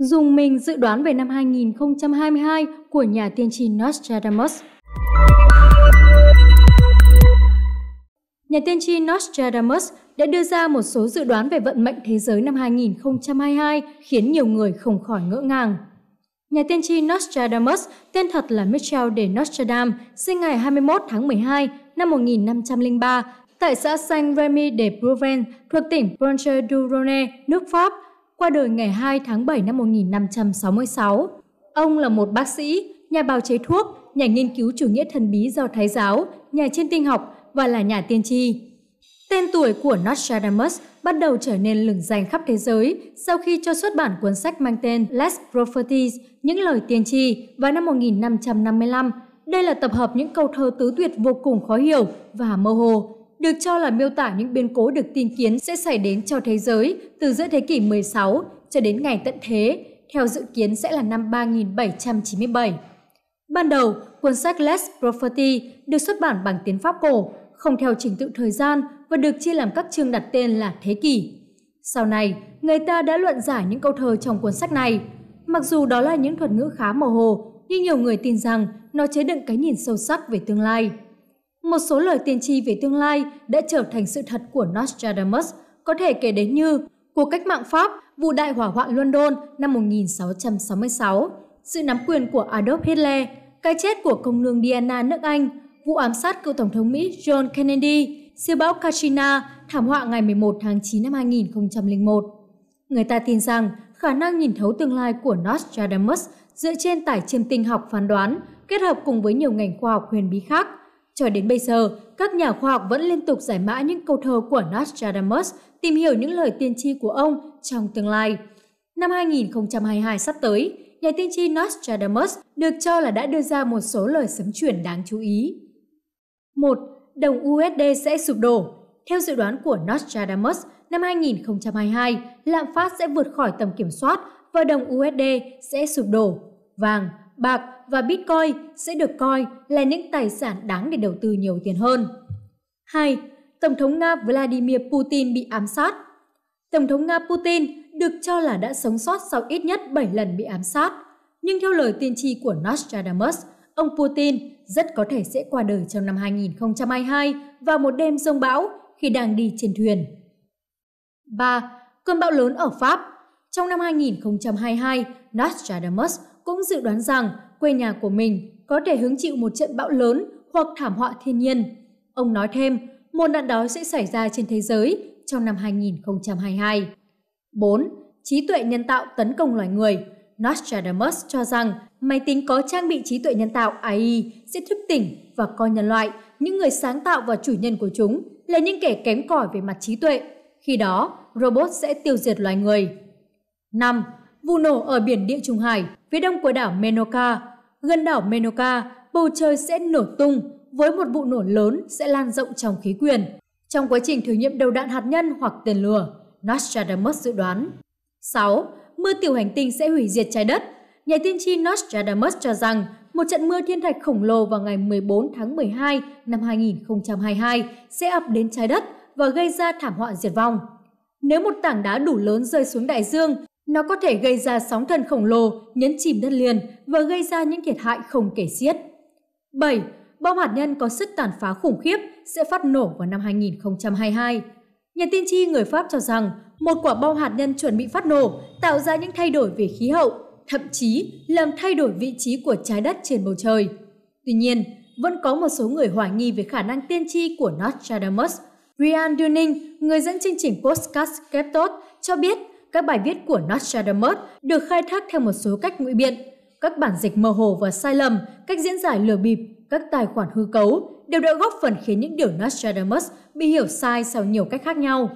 Dùng mình dự đoán về năm 2022 của nhà tiên tri Nostradamus. Nhà tiên tri Nostradamus đã đưa ra một số dự đoán về vận mệnh thế giới năm 2022 khiến nhiều người không khỏi ngỡ ngàng. Nhà tiên tri Nostradamus, tên thật là Michel de Nostradam, sinh ngày 21 tháng 12 năm 1503 tại xã Saint-Remy de Provence thuộc tỉnh Provence du Rhône, nước Pháp, qua đời ngày 2 tháng 7 năm 1566. Ông là một bác sĩ, nhà bào chế thuốc, nhà nghiên cứu chủ nghĩa thần bí do Thái giáo, nhà trên tinh học và là nhà tiên tri. Tên tuổi của Nostradamus bắt đầu trở nên lừng danh khắp thế giới sau khi cho xuất bản cuốn sách mang tên *Les Prophéties* những lời tiên tri vào năm 1555. Đây là tập hợp những câu thơ tứ tuyệt vô cùng khó hiểu và mơ hồ được cho là miêu tả những biến cố được tin kiến sẽ xảy đến cho thế giới từ giữa thế kỷ 16 cho đến ngày tận thế, theo dự kiến sẽ là năm 3797. Ban đầu, cuốn sách Les Prophecy được xuất bản bằng tiếng Pháp cổ, không theo trình tự thời gian và được chia làm các chương đặt tên là thế kỷ. Sau này, người ta đã luận giải những câu thơ trong cuốn sách này. Mặc dù đó là những thuật ngữ khá mơ hồ, nhưng nhiều người tin rằng nó chứa đựng cái nhìn sâu sắc về tương lai. Một số lời tiên tri về tương lai đã trở thành sự thật của Nostradamus, có thể kể đến như cuộc cách mạng Pháp, vụ đại hỏa hoạn London năm 1666, sự nắm quyền của Adolf Hitler, cái chết của công nương Diana nước Anh, vụ ám sát cựu Tổng thống Mỹ John Kennedy, siêu bão Katrina, thảm họa ngày 11 tháng 9 năm 2001. Người ta tin rằng khả năng nhìn thấu tương lai của Nostradamus dựa trên tải chiêm tinh học phán đoán kết hợp cùng với nhiều ngành khoa học huyền bí khác – cho đến bây giờ, các nhà khoa học vẫn liên tục giải mã những câu thơ của Nostradamus, tìm hiểu những lời tiên tri của ông trong tương lai. Năm 2022 sắp tới, nhà tiên tri Nostradamus được cho là đã đưa ra một số lời sấm chuyển đáng chú ý. 1. Đồng USD sẽ sụp đổ. Theo dự đoán của Nostradamus, năm 2022, lạm phát sẽ vượt khỏi tầm kiểm soát và đồng USD sẽ sụp đổ. Vàng, bạc và Bitcoin sẽ được coi là những tài sản đáng để đầu tư nhiều tiền hơn. 2. Tổng thống Nga Vladimir Putin bị ám sát Tổng thống Nga Putin được cho là đã sống sót sau ít nhất 7 lần bị ám sát. Nhưng theo lời tiên tri của Nostradamus, ông Putin rất có thể sẽ qua đời trong năm 2022 vào một đêm rông bão khi đang đi trên thuyền. 3. Cơn bão lớn ở Pháp Trong năm 2022, Nostradamus cũng dự đoán rằng quê nhà của mình có thể hứng chịu một trận bão lớn hoặc thảm họa thiên nhiên. Ông nói thêm, một nạn đói sẽ xảy ra trên thế giới trong năm 2022. 4. Trí tuệ nhân tạo tấn công loài người Nostradamus cho rằng máy tính có trang bị trí tuệ nhân tạo AI sẽ thức tỉnh và coi nhân loại, những người sáng tạo và chủ nhân của chúng là những kẻ kém cỏi về mặt trí tuệ. Khi đó, robot sẽ tiêu diệt loài người. 5 vụ nổ ở biển Địa Trung Hải, phía đông của đảo Menoka. Gần đảo Menoka, bầu trời sẽ nổ tung với một vụ nổ lớn sẽ lan rộng trong khí quyển. Trong quá trình thử nghiệm đầu đạn hạt nhân hoặc tên lửa, Nostradamus dự đoán. 6. Mưa tiểu hành tinh sẽ hủy diệt trái đất. Nhà tiên tri Nostradamus cho rằng một trận mưa thiên thạch khổng lồ vào ngày 14 tháng 12 năm 2022 sẽ ập đến trái đất và gây ra thảm họa diệt vong. Nếu một tảng đá đủ lớn rơi xuống đại dương nó có thể gây ra sóng thần khổng lồ, nhấn chìm đất liền và gây ra những thiệt hại không kể xiết. 7. Bom hạt nhân có sức tàn phá khủng khiếp sẽ phát nổ vào năm 2022. Nhà tiên tri người Pháp cho rằng một quả bom hạt nhân chuẩn bị phát nổ tạo ra những thay đổi về khí hậu, thậm chí làm thay đổi vị trí của trái đất trên bầu trời. Tuy nhiên, vẫn có một số người hoài nghi về khả năng tiên tri của Nostradamus. Ryan Dunning, người dẫn chương trình Postcast Skeptos, cho biết các bài viết của Nostradamus được khai thác theo một số cách ngụy biện. Các bản dịch mơ hồ và sai lầm, cách diễn giải lừa bịp, các tài khoản hư cấu đều đã góp phần khiến những điều Nostradamus bị hiểu sai sau nhiều cách khác nhau.